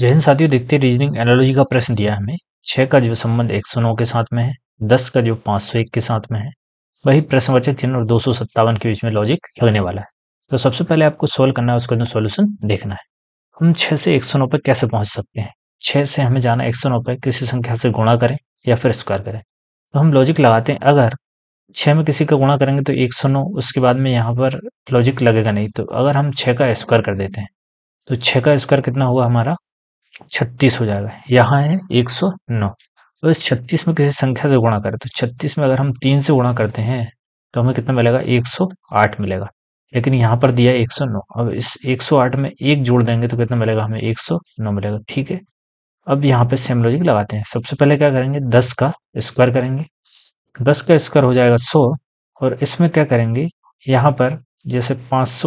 जय हिंद साथियों देखते रीजनिंग एनालॉजी का प्रश्न दिया हमें छह का जो संबंध एक सौ नौ के साथ में है दस का जो पांच सौ एक के साथ में है वही प्रश्नवाचक चिन्ह और दो सौ सत्तावन के बीच में लॉजिक लगने वाला है तो सबसे पहले आपको सोल्व करना है उसका जो सोल्यूशन देखना है हम छह से एक सौ नौ पर कैसे पहुंच सकते हैं छह से हमें जाना एक सौ नौ पर किसी संख्या से गुणा करें या फिर स्क्वायर करें तो हम लॉजिक लगाते हैं अगर छह में किसी का गुणा करेंगे तो एक सौ नौ उसके बाद में यहाँ पर लॉजिक लगेगा नहीं तो अगर हम छह का स्क्वायर कर देते हैं तो छह का स्क्वायर कितना हुआ हमारा छत्तीस हो जाएगा यहाँ है एक सौ नौ तो इस छत्तीस में किसी संख्या से गुणा करें तो छत्तीस में अगर हम तीन से गुणा करते हैं तो हमें कितना मिलेगा एक सौ आठ मिलेगा लेकिन यहाँ पर दिया है 109 अब इस 108 में एक जोड़ देंगे तो कितना मिलेगा हमें 109 मिलेगा ठीक है अब यहाँ पे सेम लॉजिक लगाते हैं सबसे पहले क्या करेंगे दस का स्क्वायर करेंगे दस का स्क्वायर हो जाएगा सौ और इसमें क्या करेंगे यहाँ पर जैसे पाँच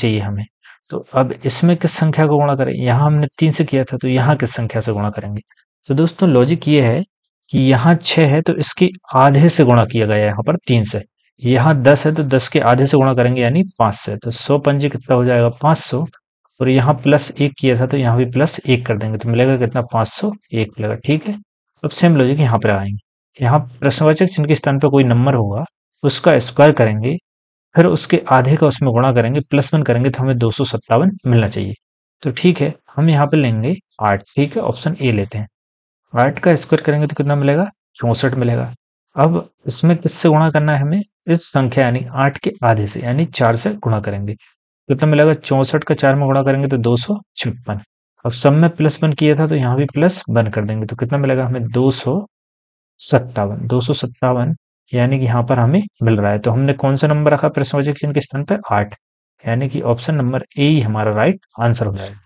चाहिए हमें तो अब इसमें किस संख्या को गुणा करें यहाँ हमने तीन से किया था तो यहाँ किस संख्या से गुणा करेंगे तो दोस्तों लॉजिक ये है कि यहाँ छह है तो इसके आधे से गुणा किया गया यहाँ पर तीन से यहाँ दस है तो दस के आधे से गुणा करेंगे यानी पांच से तो सौ पंजे कितना हो जाएगा पांच सौ और यहाँ प्लस एक किया था तो यहाँ भी प्लस एक कर देंगे तो मिलेगा कितना पांच सौ एक मिलेगा ठीक है अब सेम लॉजिक यहाँ पर आएंगे यहाँ प्रश्नवाचक चिन्ह के स्थान पर कोई नंबर होगा उसका स्क्वायर करेंगे फिर उसके आधे का उसमें गुणा करेंगे प्लस वन करेंगे तो हमें दो मिलना चाहिए तो ठीक है हम यहाँ पे लेंगे आठ ठीक है ऑप्शन ए लेते हैं आठ का स्क्वायर करेंगे तो कितना मिलेगा चौंसठ मिलेगा अब इसमें किससे गुणा करना है हमें इस संख्या यानी आठ के आधे से यानी चार से गुणा करेंगे कितना मिलेगा चौंसठ का चार में गुणा करेंगे तो दो सौ छप्पन अब सब में प्लस वन किया था तो यहाँ भी प्लस वन कर देंगे तो कितना मिलेगा हमें दो सौ सत्तावन दो सौ सत्तावन यानी कि यहाँ पर हमें मिल रहा है तो हमने कौन सा नंबर रखा प्रश्न चिन्ह के स्थान पर आठ यानी कि ऑप्शन नंबर ए ही हमारा राइट आंसर हो जाएगा